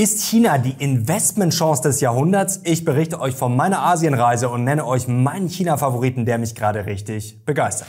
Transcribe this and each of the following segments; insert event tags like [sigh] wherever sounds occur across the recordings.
Ist China die Investmentchance des Jahrhunderts? Ich berichte euch von meiner Asienreise und nenne euch meinen China-Favoriten, der mich gerade richtig begeistert.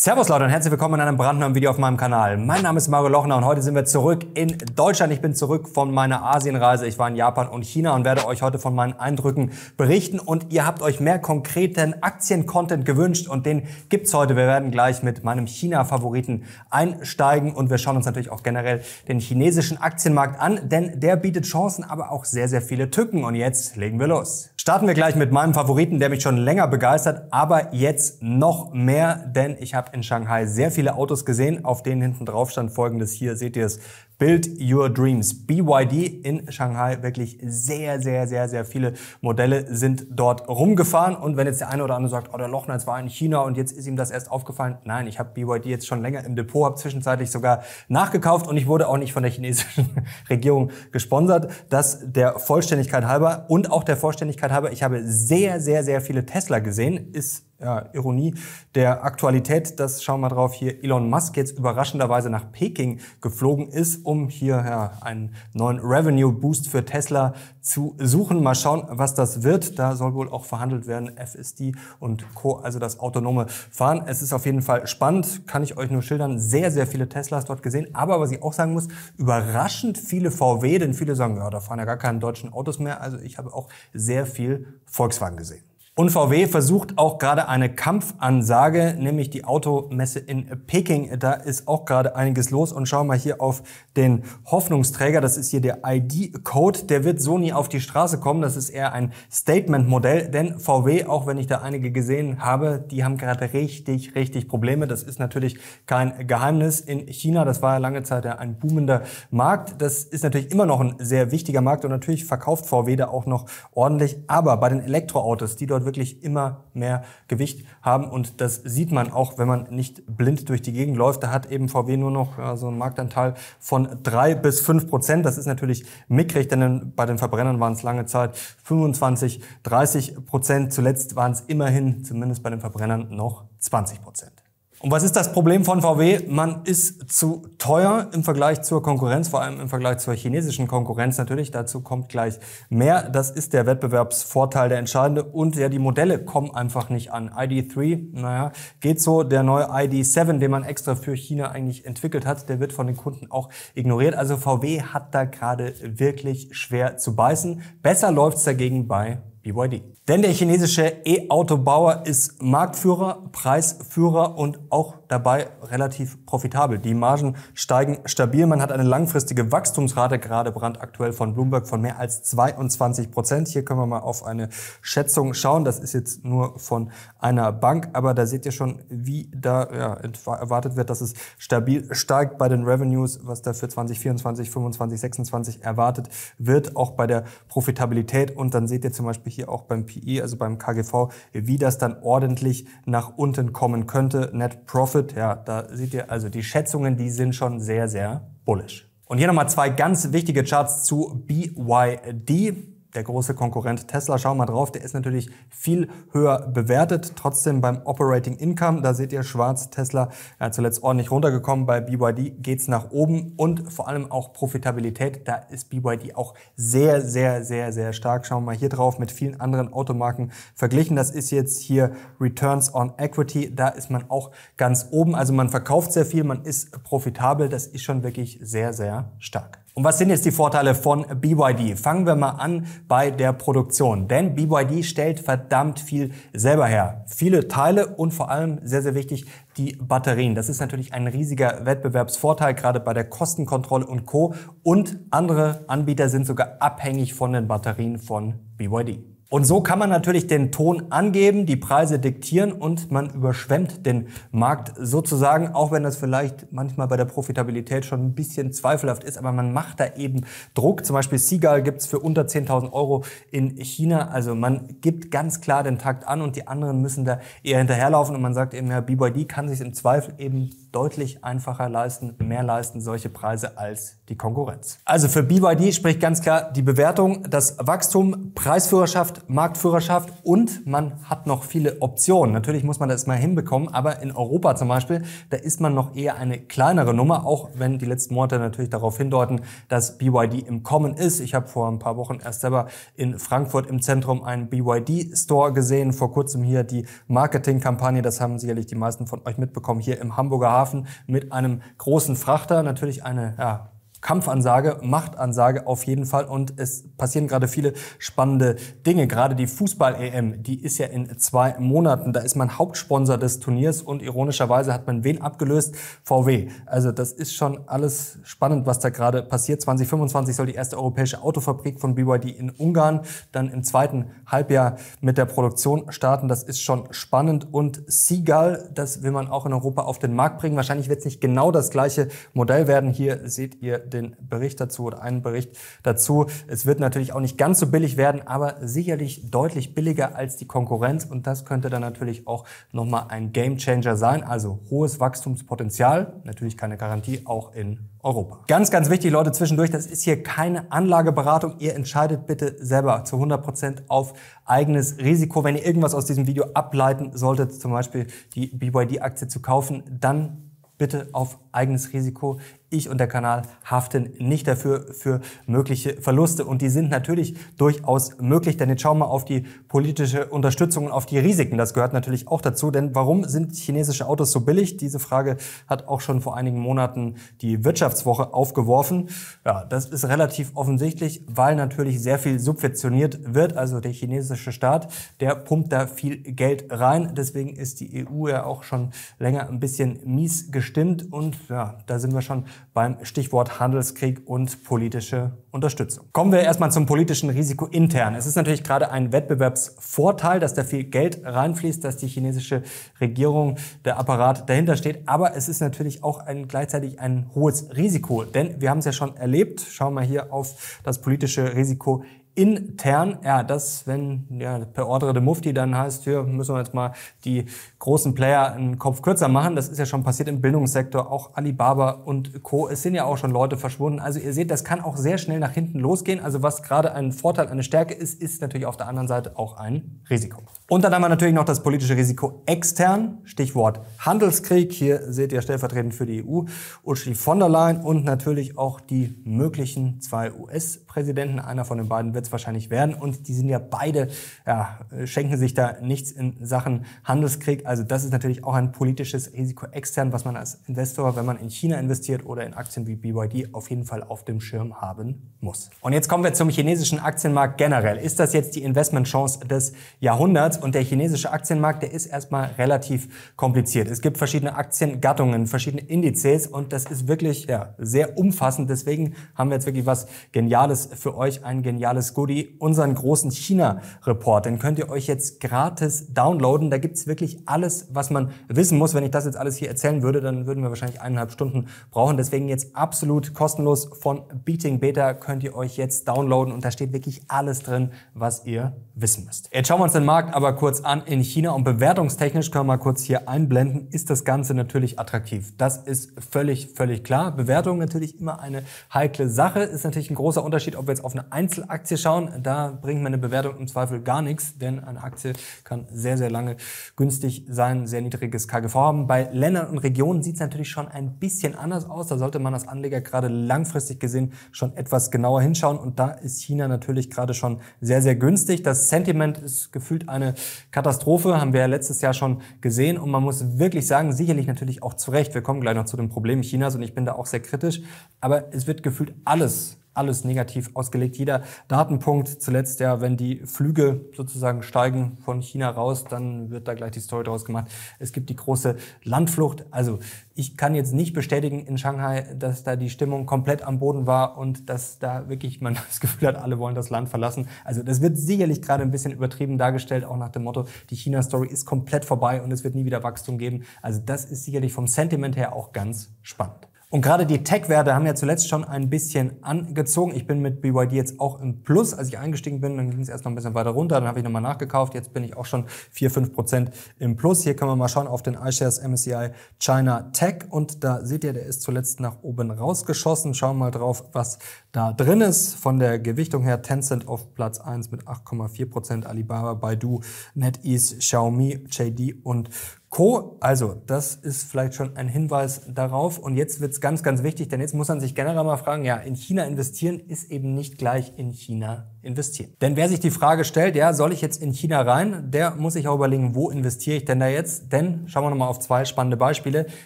Servus Leute und herzlich willkommen in einem brandneuen Video auf meinem Kanal. Mein Name ist Mario Lochner und heute sind wir zurück in Deutschland. Ich bin zurück von meiner Asienreise. Ich war in Japan und China und werde euch heute von meinen Eindrücken berichten. Und ihr habt euch mehr konkreten Aktien-Content gewünscht und den gibt's heute. Wir werden gleich mit meinem China-Favoriten einsteigen und wir schauen uns natürlich auch generell den chinesischen Aktienmarkt an, denn der bietet Chancen, aber auch sehr, sehr viele Tücken. Und jetzt legen wir los. Starten wir gleich mit meinem Favoriten, der mich schon länger begeistert, aber jetzt noch mehr, denn ich habe in Shanghai sehr viele Autos gesehen, auf denen hinten drauf stand folgendes, hier seht ihr es, Build Your Dreams, BYD in Shanghai. Wirklich sehr, sehr, sehr, sehr viele Modelle sind dort rumgefahren. Und wenn jetzt der eine oder andere sagt, oh, der Lochner war in China und jetzt ist ihm das erst aufgefallen. Nein, ich habe BYD jetzt schon länger im Depot, habe zwischenzeitlich sogar nachgekauft und ich wurde auch nicht von der chinesischen [laughs] Regierung gesponsert. Das der Vollständigkeit halber und auch der Vollständigkeit halber. Ich habe sehr, sehr, sehr viele Tesla gesehen. Ist ja, Ironie der Aktualität. Das schauen wir drauf hier. Elon Musk jetzt überraschenderweise nach Peking geflogen ist um hier ja, einen neuen Revenue Boost für Tesla zu suchen. Mal schauen, was das wird. Da soll wohl auch verhandelt werden, FSD und Co., also das autonome Fahren. Es ist auf jeden Fall spannend, kann ich euch nur schildern. Sehr, sehr viele Teslas dort gesehen. Aber was ich auch sagen muss, überraschend viele VW, denn viele sagen, ja, da fahren ja gar keine deutschen Autos mehr. Also ich habe auch sehr viel Volkswagen gesehen. Und VW versucht auch gerade eine Kampfansage, nämlich die Automesse in Peking. Da ist auch gerade einiges los. Und schauen wir hier auf den Hoffnungsträger. Das ist hier der ID-Code. Der wird so nie auf die Straße kommen. Das ist eher ein Statement-Modell. Denn VW, auch wenn ich da einige gesehen habe, die haben gerade richtig, richtig Probleme. Das ist natürlich kein Geheimnis. In China, das war ja lange Zeit ja ein boomender Markt. Das ist natürlich immer noch ein sehr wichtiger Markt. Und natürlich verkauft VW da auch noch ordentlich. Aber bei den Elektroautos, die dort wirklich immer mehr Gewicht haben. Und das sieht man auch, wenn man nicht blind durch die Gegend läuft. Da hat eben VW nur noch ja, so einen Marktanteil von drei bis fünf Prozent. Das ist natürlich mickrig, denn bei den Verbrennern waren es lange Zeit 25, 30 Prozent. Zuletzt waren es immerhin, zumindest bei den Verbrennern, noch 20 Prozent. Und was ist das Problem von VW? Man ist zu teuer im Vergleich zur Konkurrenz, vor allem im Vergleich zur chinesischen Konkurrenz natürlich. Dazu kommt gleich mehr. Das ist der Wettbewerbsvorteil der entscheidende. Und ja, die Modelle kommen einfach nicht an. ID3, naja, geht so. Der neue ID7, den man extra für China eigentlich entwickelt hat, der wird von den Kunden auch ignoriert. Also VW hat da gerade wirklich schwer zu beißen. Besser läuft's dagegen bei BYD. Denn der chinesische E-Autobauer ist Marktführer, Preisführer und auch dabei relativ profitabel. Die Margen steigen stabil. Man hat eine langfristige Wachstumsrate gerade brandaktuell von Bloomberg von mehr als 22 Prozent. Hier können wir mal auf eine Schätzung schauen. Das ist jetzt nur von einer Bank, aber da seht ihr schon, wie da ja, erwartet wird, dass es stabil steigt bei den Revenues, was da für 2024, 2025, 2026 erwartet wird, auch bei der Profitabilität. Und dann seht ihr zum Beispiel hier auch beim PI, e, also beim KGV, wie das dann ordentlich nach unten kommen könnte. Net Profit, ja, da seht ihr, also die Schätzungen, die sind schon sehr, sehr bullish. Und hier nochmal zwei ganz wichtige Charts zu BYD der große Konkurrent Tesla. Schau mal drauf, der ist natürlich viel höher bewertet. Trotzdem beim Operating Income, da seht ihr schwarz Tesla ja, zuletzt ordentlich runtergekommen. Bei BYD geht's nach oben und vor allem auch Profitabilität. Da ist BYD auch sehr, sehr, sehr, sehr stark. Schauen wir mal hier drauf mit vielen anderen Automarken verglichen. Das ist jetzt hier Returns on Equity. Da ist man auch ganz oben. Also man verkauft sehr viel, man ist profitabel. Das ist schon wirklich sehr, sehr stark. Und was sind jetzt die Vorteile von BYD? Fangen wir mal an bei der Produktion. Denn BYD stellt verdammt viel selber her. Viele Teile und vor allem sehr, sehr wichtig, die Batterien. Das ist natürlich ein riesiger Wettbewerbsvorteil, gerade bei der Kostenkontrolle und Co. Und andere Anbieter sind sogar abhängig von den Batterien von BYD. Und so kann man natürlich den Ton angeben, die Preise diktieren und man überschwemmt den Markt sozusagen, auch wenn das vielleicht manchmal bei der Profitabilität schon ein bisschen zweifelhaft ist, aber man macht da eben Druck. Zum Beispiel Seagull gibt's für unter 10.000 Euro in China. Also man gibt ganz klar den Takt an und die anderen müssen da eher hinterherlaufen und man sagt eben, ja, BYD kann sich im Zweifel eben deutlich einfacher leisten, mehr leisten solche Preise als die Konkurrenz. Also für BYD spricht ganz klar die Bewertung, das Wachstum, Preisführerschaft, Marktführerschaft und man hat noch viele Optionen. Natürlich muss man das mal hinbekommen, aber in Europa zum Beispiel, da ist man noch eher eine kleinere Nummer, auch wenn die letzten Monate natürlich darauf hindeuten, dass BYD im Kommen ist. Ich habe vor ein paar Wochen erst selber in Frankfurt im Zentrum einen BYD-Store gesehen, vor kurzem hier die Marketingkampagne, das haben sicherlich die meisten von euch mitbekommen, hier im Hamburger Hafen mit einem großen Frachter, natürlich eine ja, Kampfansage, Machtansage auf jeden Fall. Und es passieren gerade viele spannende Dinge. Gerade die Fußball-EM, die ist ja in zwei Monaten. Da ist man Hauptsponsor des Turniers und ironischerweise hat man wen abgelöst? VW. Also das ist schon alles spannend, was da gerade passiert. 2025 soll die erste europäische Autofabrik von BYD in Ungarn dann im zweiten Halbjahr mit der Produktion starten. Das ist schon spannend. Und Seagull, das will man auch in Europa auf den Markt bringen. Wahrscheinlich wird es nicht genau das gleiche Modell werden. Hier seht ihr den Bericht dazu oder einen Bericht dazu. Es wird natürlich auch nicht ganz so billig werden, aber sicherlich deutlich billiger als die Konkurrenz und das könnte dann natürlich auch nochmal ein Gamechanger sein. Also hohes Wachstumspotenzial, natürlich keine Garantie, auch in Europa. Ganz, ganz wichtig, Leute, zwischendurch, das ist hier keine Anlageberatung. Ihr entscheidet bitte selber zu 100% Prozent auf eigenes Risiko. Wenn ihr irgendwas aus diesem Video ableiten solltet, zum Beispiel die BYD-Aktie zu kaufen, dann bitte auf eigenes Risiko ich und der Kanal haften nicht dafür für mögliche Verluste. Und die sind natürlich durchaus möglich, denn jetzt schauen wir auf die politische Unterstützung und auf die Risiken. Das gehört natürlich auch dazu. Denn warum sind chinesische Autos so billig? Diese Frage hat auch schon vor einigen Monaten die Wirtschaftswoche aufgeworfen. Ja, das ist relativ offensichtlich, weil natürlich sehr viel subventioniert wird. Also der chinesische Staat, der pumpt da viel Geld rein. Deswegen ist die EU ja auch schon länger ein bisschen mies gestimmt. Und ja, da sind wir schon beim Stichwort Handelskrieg und politische Unterstützung. Kommen wir erstmal zum politischen Risiko intern. Es ist natürlich gerade ein Wettbewerbsvorteil, dass da viel Geld reinfließt, dass die chinesische Regierung, der Apparat dahinter steht. Aber es ist natürlich auch ein, gleichzeitig ein hohes Risiko. Denn wir haben es ja schon erlebt. Schauen wir hier auf das politische Risiko intern, ja, das, wenn ja, per Ordre de Mufti dann heißt, hier müssen wir jetzt mal die großen Player einen Kopf kürzer machen. Das ist ja schon passiert im Bildungssektor, auch Alibaba und Co. Es sind ja auch schon Leute verschwunden. Also ihr seht, das kann auch sehr schnell nach hinten losgehen. Also was gerade ein Vorteil, eine Stärke ist, ist natürlich auf der anderen Seite auch ein Risiko. Und dann haben wir natürlich noch das politische Risiko extern, Stichwort Handelskrieg. Hier seht ihr stellvertretend für die EU Ursula von der Leyen und natürlich auch die möglichen zwei US-Präsidenten. Einer von den beiden wird es wahrscheinlich werden. Und die sind ja beide, ja, schenken sich da nichts in Sachen Handelskrieg. Also das ist natürlich auch ein politisches Risiko extern, was man als Investor, wenn man in China investiert oder in Aktien wie BYD, auf jeden Fall auf dem Schirm haben muss. Und jetzt kommen wir zum chinesischen Aktienmarkt generell. Ist das jetzt die Investmentchance des Jahrhunderts? Und der chinesische Aktienmarkt, der ist erstmal relativ kompliziert. Es gibt verschiedene Aktiengattungen, verschiedene Indizes und das ist wirklich ja, sehr umfassend. Deswegen haben wir jetzt wirklich was Geniales für euch, ein geniales Goodie unseren großen China-Report. Den könnt ihr euch jetzt gratis downloaden. Da gibt's wirklich alles, was man wissen muss. Wenn ich das jetzt alles hier erzählen würde, dann würden wir wahrscheinlich eineinhalb Stunden brauchen. Deswegen jetzt absolut kostenlos von Beating Beta könnt ihr euch jetzt downloaden. Und da steht wirklich alles drin, was ihr wissen müsst. Jetzt schauen wir uns den Markt aber kurz an in China. Und bewertungstechnisch können wir mal kurz hier einblenden, ist das Ganze natürlich attraktiv. Das ist völlig, völlig klar. Bewertung natürlich immer eine heikle Sache. Ist natürlich ein großer Unterschied, ob wir jetzt auf eine Einzelaktie schauen, da bringt meine Bewertung im Zweifel gar nichts, denn eine Aktie kann sehr, sehr lange günstig sein, sehr niedriges KGV haben. Bei Ländern und Regionen sieht es natürlich schon ein bisschen anders aus. Da sollte man als Anleger gerade langfristig gesehen schon etwas genauer hinschauen. Und da ist China natürlich gerade schon sehr, sehr günstig. Das Sentiment ist gefühlt eine Katastrophe, haben wir ja letztes Jahr schon gesehen. Und man muss wirklich sagen, sicherlich natürlich auch zu Recht. Wir kommen gleich noch zu den Problemen Chinas und ich bin da auch sehr kritisch. Aber es wird gefühlt alles alles negativ ausgelegt. Jeder Datenpunkt, zuletzt ja, wenn die Flüge sozusagen steigen von China raus, dann wird da gleich die Story draus gemacht. Es gibt die große Landflucht. Also ich kann jetzt nicht bestätigen in Shanghai, dass da die Stimmung komplett am Boden war und dass da wirklich man [laughs] das Gefühl hat, alle wollen das Land verlassen. Also das wird sicherlich gerade ein bisschen übertrieben dargestellt, auch nach dem Motto, die China-Story ist komplett vorbei und es wird nie wieder Wachstum geben. Also das ist sicherlich vom Sentiment her auch ganz spannend. Und gerade die Tech-Werte haben ja zuletzt schon ein bisschen angezogen. Ich bin mit BYD jetzt auch im Plus. Als ich eingestiegen bin, dann ging es erst noch ein bisschen weiter runter. Dann habe ich nochmal nachgekauft. Jetzt bin ich auch schon 4, 5 Prozent im Plus. Hier können wir mal schauen auf den iShares MSCI China Tech. Und da seht ihr, der ist zuletzt nach oben rausgeschossen. Schauen wir mal drauf, was da drin ist. Von der Gewichtung her Tencent auf Platz 1 mit 8,4 Prozent. Alibaba, Baidu, NetEase, Xiaomi, JD und Co. Also, das ist vielleicht schon ein Hinweis darauf. Und jetzt wird's ganz, ganz wichtig, denn jetzt muss man sich generell mal fragen, ja, in China investieren ist eben nicht gleich in China investieren. Denn wer sich die Frage stellt, ja, soll ich jetzt in China rein, der muss sich auch überlegen, wo investiere ich denn da jetzt? Denn schauen wir nochmal auf zwei spannende Beispiele.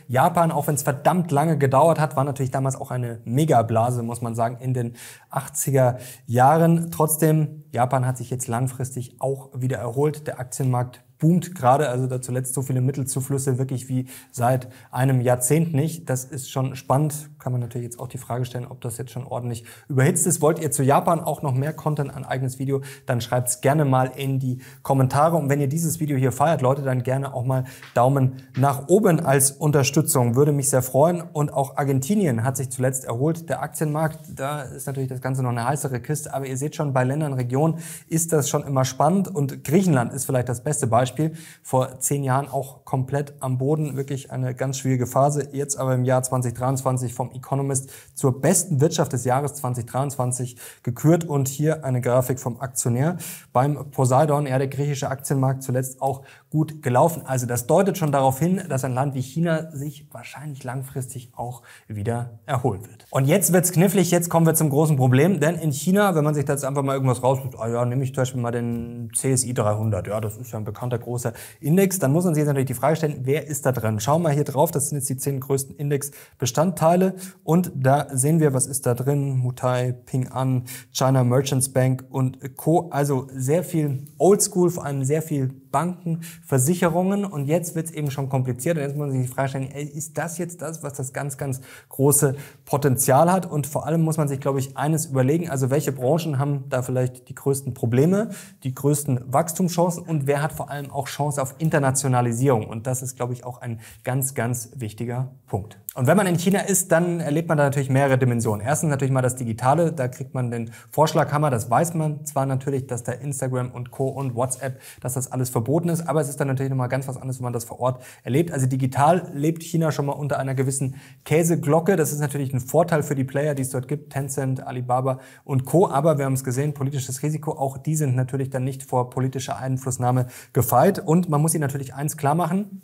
Japan, auch wenn es verdammt lange gedauert hat, war natürlich damals auch eine Megablase, muss man sagen, in den 80er Jahren. Trotzdem, Japan hat sich jetzt langfristig auch wieder erholt. Der Aktienmarkt boomt gerade, also da zuletzt so viele Mittelzuflüsse wirklich wie seit einem Jahrzehnt nicht. Das ist schon spannend. Kann man natürlich jetzt auch die Frage stellen, ob das jetzt schon ordentlich überhitzt ist. Wollt ihr zu Japan auch noch mehr Content, ein eigenes Video, dann schreibt es gerne mal in die Kommentare. Und wenn ihr dieses Video hier feiert, Leute, dann gerne auch mal Daumen nach oben als Unterstützung. Würde mich sehr freuen. Und auch Argentinien hat sich zuletzt erholt. Der Aktienmarkt, da ist natürlich das Ganze noch eine heißere Kiste. Aber ihr seht schon, bei Ländern, Regionen ist das schon immer spannend. Und Griechenland ist vielleicht das beste Beispiel. Beispiel vor zehn Jahren auch komplett am Boden, wirklich eine ganz schwierige Phase. Jetzt aber im Jahr 2023 vom Economist zur besten Wirtschaft des Jahres 2023 gekürt und hier eine Grafik vom Aktionär. Beim Poseidon, ja der griechische Aktienmarkt zuletzt auch gut gelaufen. Also das deutet schon darauf hin, dass ein Land wie China sich wahrscheinlich langfristig auch wieder erholen wird. Und jetzt wird's knifflig, jetzt kommen wir zum großen Problem, denn in China, wenn man sich da jetzt einfach mal irgendwas raussucht, ah ja, nehme ich zum Beispiel mal den CSI 300, ja, das ist ja ein bekannter großer Index, dann muss man sich jetzt natürlich die Frage stellen, wer ist da drin? Schauen wir mal hier drauf, das sind jetzt die zehn größten Indexbestandteile und da sehen wir, was ist da drin, Mutai, Ping An, China Merchants Bank und Co. Also sehr viel Oldschool, vor allem sehr viel Banken, Versicherungen und jetzt wird es eben schon kompliziert und Jetzt muss man sich die Frage stellen, ey, ist das jetzt das, was das ganz, ganz große Potenzial hat? Und vor allem muss man sich, glaube ich, eines überlegen, also welche Branchen haben da vielleicht die größten Probleme, die größten Wachstumschancen und wer hat vor allem auch Chance auf Internationalisierung? Und das ist, glaube ich, auch ein ganz, ganz wichtiger Punkt. Und wenn man in China ist, dann erlebt man da natürlich mehrere Dimensionen. Erstens natürlich mal das Digitale, da kriegt man den Vorschlaghammer, das weiß man zwar natürlich, dass da Instagram und Co. und WhatsApp, dass das alles verboten ist, aber es ist dann natürlich nochmal ganz was anderes, wenn man das vor Ort erlebt. Also digital lebt China schon mal unter einer gewissen Käseglocke. Das ist natürlich ein Vorteil für die Player, die es dort gibt, Tencent, Alibaba und Co. Aber wir haben es gesehen, politisches Risiko, auch die sind natürlich dann nicht vor politischer Einflussnahme gefeit. Und man muss ihnen natürlich eins klar machen,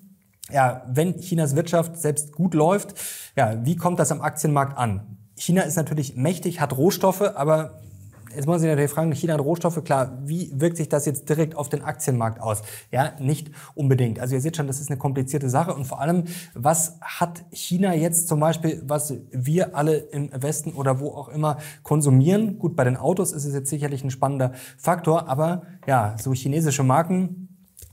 ja, wenn Chinas Wirtschaft selbst gut läuft, ja, wie kommt das am Aktienmarkt an? China ist natürlich mächtig, hat Rohstoffe, aber jetzt muss ich natürlich fragen, China hat Rohstoffe, klar, wie wirkt sich das jetzt direkt auf den Aktienmarkt aus? Ja, nicht unbedingt. Also ihr seht schon, das ist eine komplizierte Sache und vor allem, was hat China jetzt zum Beispiel, was wir alle im Westen oder wo auch immer konsumieren? Gut, bei den Autos ist es jetzt sicherlich ein spannender Faktor, aber ja, so chinesische Marken,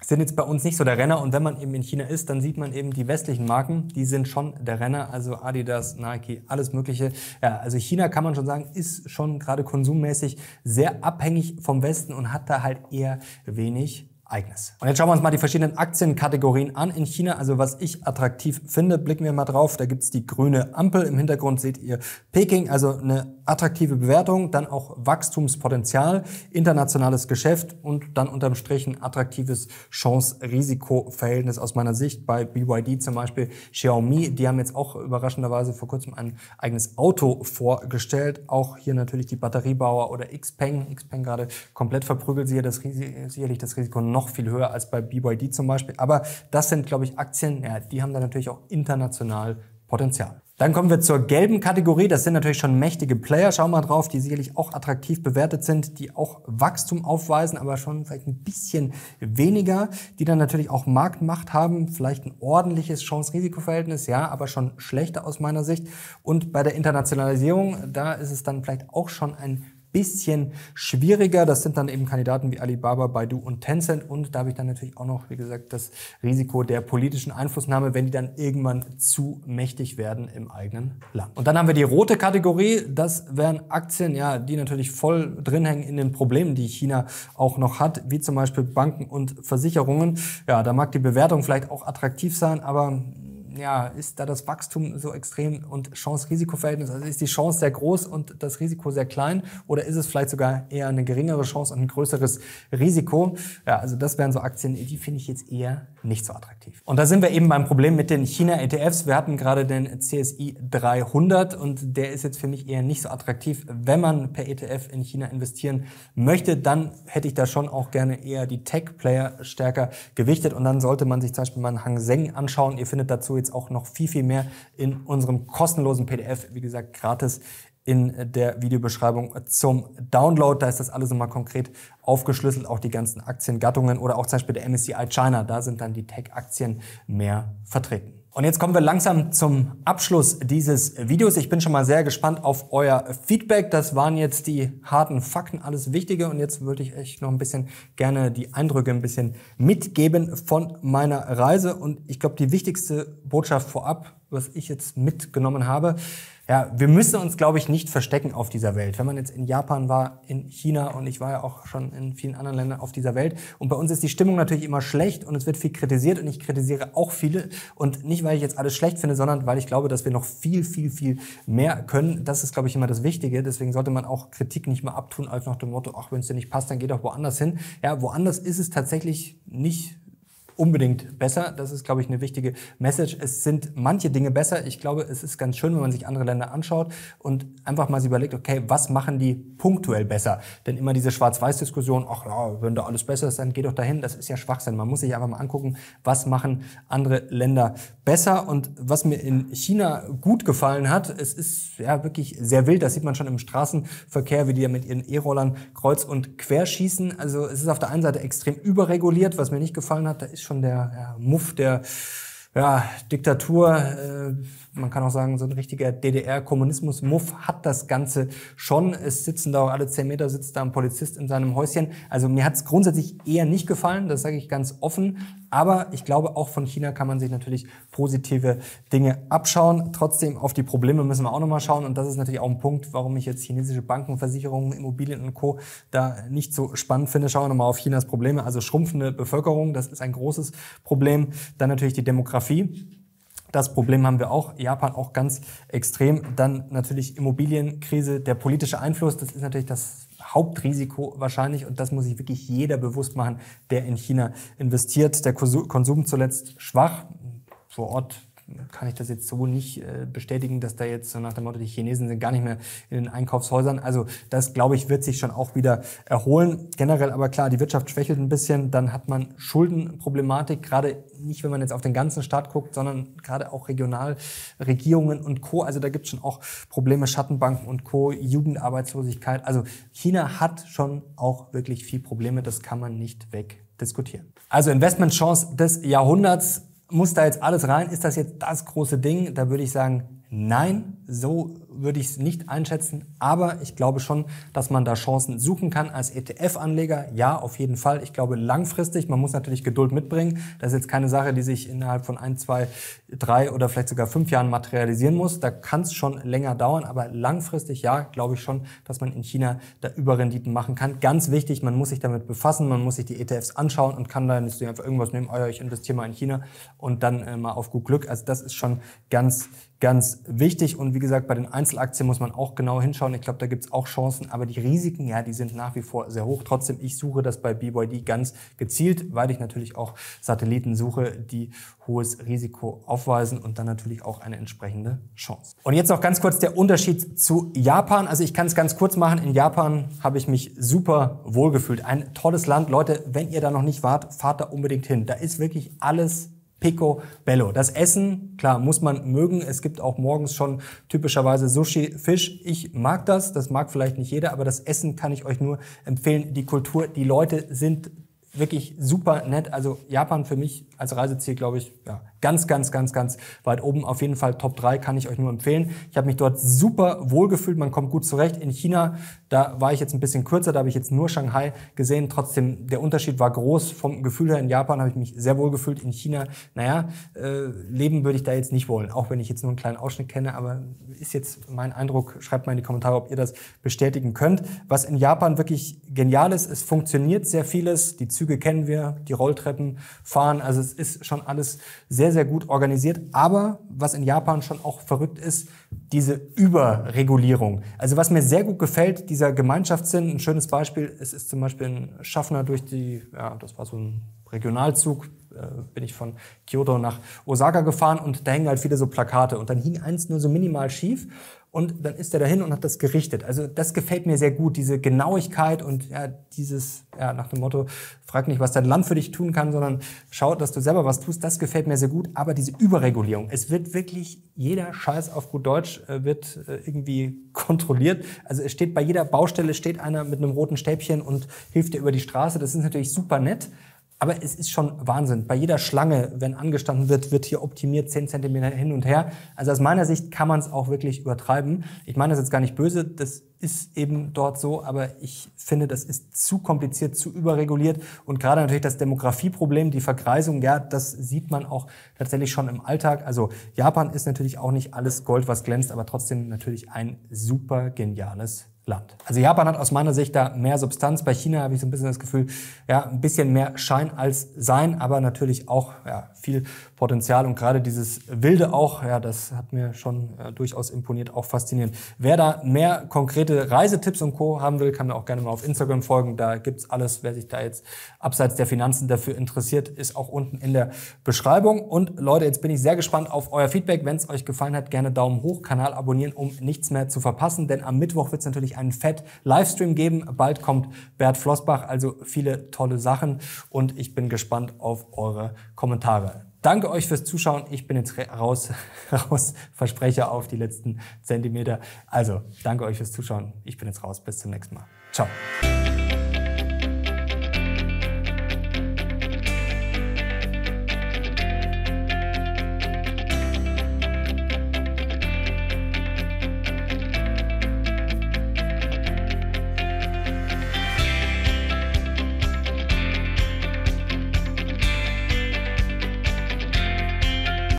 sind jetzt bei uns nicht so der Renner. Und wenn man eben in China ist, dann sieht man eben die westlichen Marken, die sind schon der Renner. Also Adidas, Nike, alles Mögliche. Ja, also China kann man schon sagen, ist schon gerade konsummäßig sehr abhängig vom Westen und hat da halt eher wenig Eigenes. Und jetzt schauen wir uns mal die verschiedenen Aktienkategorien an in China. Also was ich attraktiv finde, blicken wir mal drauf. Da gibt's die grüne Ampel. Im Hintergrund seht ihr Peking, also eine attraktive Bewertung, dann auch Wachstumspotenzial, internationales Geschäft und dann unterm Strich ein attraktives Chance-Risiko-Verhältnis aus meiner Sicht. Bei BYD zum Beispiel Xiaomi, die haben jetzt auch überraschenderweise vor kurzem ein eigenes Auto vorgestellt. Auch hier natürlich die Batteriebauer oder Xpeng. Xpeng gerade komplett verprügelt, sicher das Risiko, sicherlich das Risiko noch viel höher als bei BYD zum Beispiel. Aber das sind, glaube ich, Aktien, ja, die haben da natürlich auch international Potenzial. Dann kommen wir zur gelben Kategorie. Das sind natürlich schon mächtige Player. Schauen wir mal drauf, die sicherlich auch attraktiv bewertet sind, die auch Wachstum aufweisen, aber schon vielleicht ein bisschen weniger, die dann natürlich auch Marktmacht haben, vielleicht ein ordentliches Chance-Risiko-Verhältnis, ja, aber schon schlechter aus meiner Sicht. Und bei der Internationalisierung, da ist es dann vielleicht auch schon ein bisschen schwieriger. Das sind dann eben Kandidaten wie Alibaba, Baidu und Tencent. Und da habe ich dann natürlich auch noch, wie gesagt, das Risiko der politischen Einflussnahme, wenn die dann irgendwann zu mächtig werden im eigenen Land. Und dann haben wir die rote Kategorie. Das wären Aktien, ja, die natürlich voll drin hängen in den Problemen, die China auch noch hat, wie zum Beispiel Banken und Versicherungen. Ja, da mag die Bewertung vielleicht auch attraktiv sein, aber ja, ist da das Wachstum so extrem und Chance-Risiko-Verhältnis? Also ist die Chance sehr groß und das Risiko sehr klein? Oder ist es vielleicht sogar eher eine geringere Chance und ein größeres Risiko? Ja, also das wären so Aktien, die finde ich jetzt eher nicht so attraktiv. Und da sind wir eben beim Problem mit den China-ETFs. Wir hatten gerade den CSI 300 und der ist jetzt für mich eher nicht so attraktiv. Wenn man per ETF in China investieren möchte, dann hätte ich da schon auch gerne eher die Tech-Player stärker gewichtet und dann sollte man sich zum Beispiel mal einen Hang Seng anschauen. Ihr findet dazu jetzt Tutorials auch noch viel, viel mehr in unserem kostenlosen PDF, wie gesagt, gratis in der Videobeschreibung zum Download. Da ist das alles nochmal konkret aufgeschlüsselt, auch die ganzen Aktiengattungen oder auch zum Beispiel der MSCI China. Da sind dann die Tech-Aktien mehr vertreten. Und jetzt kommen wir langsam zum Abschluss dieses Videos. Ich bin schon mal sehr gespannt auf euer Feedback. Das waren jetzt die harten Fakten, alles Wichtige. Und jetzt würde ich euch noch ein bisschen gerne die Eindrücke ein bisschen mitgeben von meiner Reise. Und ich glaube, die wichtigste Botschaft vorab was ich jetzt mitgenommen habe. Ja, wir müssen uns, glaube ich, nicht verstecken auf dieser Welt. Wenn man jetzt in Japan war, in China und ich war ja auch schon in vielen anderen Ländern auf dieser Welt. Und bei uns ist die Stimmung natürlich immer schlecht und es wird viel kritisiert und ich kritisiere auch viele. Und nicht, weil ich jetzt alles schlecht finde, sondern weil ich glaube, dass wir noch viel, viel, viel mehr können. Das ist, glaube ich, immer das Wichtige. Deswegen sollte man auch Kritik nicht mehr abtun, als nach dem Motto, ach, wenn es dir nicht passt, dann geh doch woanders hin. Ja, woanders ist es tatsächlich nicht unbedingt besser. Das ist, glaube ich, eine wichtige Message. Es sind manche Dinge besser. Ich glaube, es ist ganz schön, wenn man sich andere Länder anschaut und einfach mal sich überlegt, okay, was machen die punktuell besser? Denn immer diese Schwarz-Weiß-Diskussion, ach ja, wenn da alles besser ist, dann geh doch dahin. Das ist ja Schwachsinn. Man muss sich einfach mal angucken, was machen andere Länder besser. Und was mir in China gut gefallen hat, es ist ja wirklich sehr wild. Das sieht man schon im Straßenverkehr, wie die ja mit ihren E-Rollern kreuz und quer schießen. Also es ist auf der einen Seite extrem überreguliert, was mir nicht gefallen hat. Da ist schon der, ja, äh, Muff der ja, Diktatur. Äh, man kann auch sagen, so ein richtiger DDR-Kommunismus-Muff hat das Ganze schon. Es sitzen da auch alle zehn Meter, sitzt da ein Polizist in seinem Häuschen. Also mir hat es grundsätzlich eher nicht gefallen, das sage ich ganz offen. Aber ich glaube, auch von China kann man sich natürlich positive Dinge abschauen. Trotzdem auf die Probleme müssen wir auch nochmal schauen. Und das ist natürlich auch ein Punkt, warum ich jetzt chinesische Banken, Versicherungen, Immobilien und Co. da nicht so spannend finde. Schauen wir nochmal auf Chinas Probleme. Also schrumpfende Bevölkerung, das ist ein großes Problem. Dann natürlich die Demografie. Das Problem haben wir auch, Japan auch ganz extrem. Dann natürlich Immobilienkrise, der politische Einfluss, das ist natürlich das Hauptrisiko wahrscheinlich und das muss sich wirklich jeder bewusst machen, der in China investiert. Der Konsum zuletzt schwach, vor Ort kann ich das jetzt so nicht äh, bestätigen, dass da jetzt so nach dem Motto, die Chinesen sind gar nicht mehr in den Einkaufshäusern. Also das, glaube ich, wird sich schon auch wieder erholen. Generell aber klar, die Wirtschaft schwächelt ein bisschen, dann hat man Schuldenproblematik, gerade nicht, wenn man jetzt auf den ganzen Staat guckt, sondern gerade auch regional, Regierungen und Co. Also da gibt es schon auch Probleme, Schattenbanken und Co., Jugendarbeitslosigkeit. Also China hat schon auch wirklich viel Probleme, das kann man nicht wegdiskutieren. Also Investmentchance des Jahrhunderts muss da jetzt alles rein? Ist das jetzt das große Ding? Da würde ich sagen, Nein, so würde ich es nicht einschätzen, aber ich glaube schon, dass man da Chancen suchen kann als ETF-Anleger. Ja, auf jeden Fall. Ich glaube langfristig, man muss natürlich Geduld mitbringen. Das ist jetzt keine Sache, die sich innerhalb von ein, zwei, drei oder vielleicht sogar fünf Jahren materialisieren muss. Da kann es schon länger dauern, aber langfristig, ja, glaube ich schon, dass man in China da Überrenditen machen kann. Ganz wichtig, man muss sich damit befassen, man muss sich die ETFs anschauen und kann da nicht einfach irgendwas nehmen, euer, ich investiere mal in China und dann äh, mal auf gut Glück. Also das ist schon ganz ganz wichtig. Und wie gesagt, bei den Einzelaktien muss man auch genau hinschauen. Ich glaube, da gibt es auch Chancen, aber die Risiken, ja, die sind nach wie vor sehr hoch. Trotzdem, ich suche das bei BYD ganz gezielt, weil ich natürlich auch Satelliten suche, die hohes Risiko aufweisen und dann natürlich auch eine entsprechende Chance. Und jetzt noch ganz kurz der Unterschied zu Japan. Also ich kann es ganz kurz machen. In Japan habe ich mich super wohlgefühlt. Ein tolles Land. Leute, wenn ihr da noch nicht wart, fahrt da unbedingt hin. Da ist wirklich alles Pico Bello. Das Essen, klar, muss man mögen. Es gibt auch morgens schon typischerweise Sushi, Fisch. Ich mag das, das mag vielleicht nicht jeder, aber das Essen kann ich euch nur empfehlen. Die Kultur, die Leute sind wirklich super nett. Also Japan für mich als Reiseziel, glaube ich, ja, ganz, ganz, ganz, ganz weit oben. Auf jeden Fall Top 3 kann ich euch nur empfehlen. Ich habe mich dort super wohlgefühlt, man kommt gut zurecht. In China, da war ich jetzt ein bisschen kürzer, da habe ich jetzt nur Shanghai gesehen. Trotzdem, der Unterschied war groß. Vom Gefühl her in Japan habe ich mich sehr wohlgefühlt. In China, naja, äh, leben würde ich da jetzt nicht wollen, auch wenn ich jetzt nur einen kleinen Ausschnitt kenne, aber ist jetzt mein Eindruck. Schreibt mal in die Kommentare, ob ihr das bestätigen könnt. Was in Japan wirklich genial ist, es funktioniert sehr vieles. Die Züge kennen wir, die Rolltreppen fahren. Also es ist schon alles sehr, sehr gut organisiert. Aber was in Japan schon auch verrückt ist, diese Überregulierung. Also was mir sehr gut gefällt, dieser Gemeinschaftssinn, ein schönes Beispiel, es ist zum Beispiel ein Schaffner durch die, ja, das war so ein Regionalzug, äh, bin ich von Kyoto nach Osaka gefahren und da hängen halt viele so Plakate und dann hing eins nur so minimal schief und dann ist er dahin und hat das gerichtet. Also das gefällt mir sehr gut, diese Genauigkeit und ja, dieses, ja, nach dem Motto, frag nicht, was dein Land für dich tun kann, sondern schau, dass du selber was tust, das gefällt mir sehr gut, aber diese Überregulierung, es wird wirklich jeder Scheiß auf gut Deutsch äh, wird äh, irgendwie kontrolliert. Also es steht bei jeder Baustelle steht einer mit einem roten Stäbchen und hilft dir über die Straße, das ist natürlich super nett, aber es ist schon Wahnsinn. Bei jeder Schlange, wenn angestanden wird, wird hier optimiert 10 Zentimeter hin und her. Also aus meiner Sicht kann man es auch wirklich übertreiben. Ich meine das jetzt gar nicht böse, das ist eben dort so, aber ich finde, das ist zu kompliziert, zu überreguliert. Und gerade natürlich das Demografieproblem, die Verkreisung, ja, das sieht man auch tatsächlich schon im Alltag. Also Japan ist natürlich auch nicht alles Gold, was glänzt, aber trotzdem natürlich ein super geniales Land. Also Japan hat aus meiner Sicht da mehr Substanz. Bei China habe ich so ein bisschen das Gefühl, ja, ein bisschen mehr Schein als Sein, aber natürlich auch ja, viel Potenzial und gerade dieses Wilde auch, ja, das hat mir schon äh, durchaus imponiert, auch faszinierend. Wer da mehr konkrete Reisetipps und Co. haben will, kann mir auch gerne mal auf Instagram folgen. Da gibt's alles, wer sich da jetzt abseits der Finanzen dafür interessiert, ist auch unten in der Beschreibung. Und Leute, jetzt bin ich sehr gespannt auf euer Feedback. Wenn es euch gefallen hat, gerne Daumen hoch, Kanal abonnieren, um nichts mehr zu verpassen, denn am Mittwoch wird's natürlich natürlich einen Fett-Livestream geben. Bald kommt Bert Flossbach, also viele tolle Sachen und ich bin gespannt auf eure Kommentare. Danke euch fürs Zuschauen. Ich bin jetzt raus, [laughs] raus, Versprecher auf die letzten Zentimeter. Also, danke euch fürs Zuschauen. Ich bin jetzt raus. Bis zum nächsten Mal. Ciao.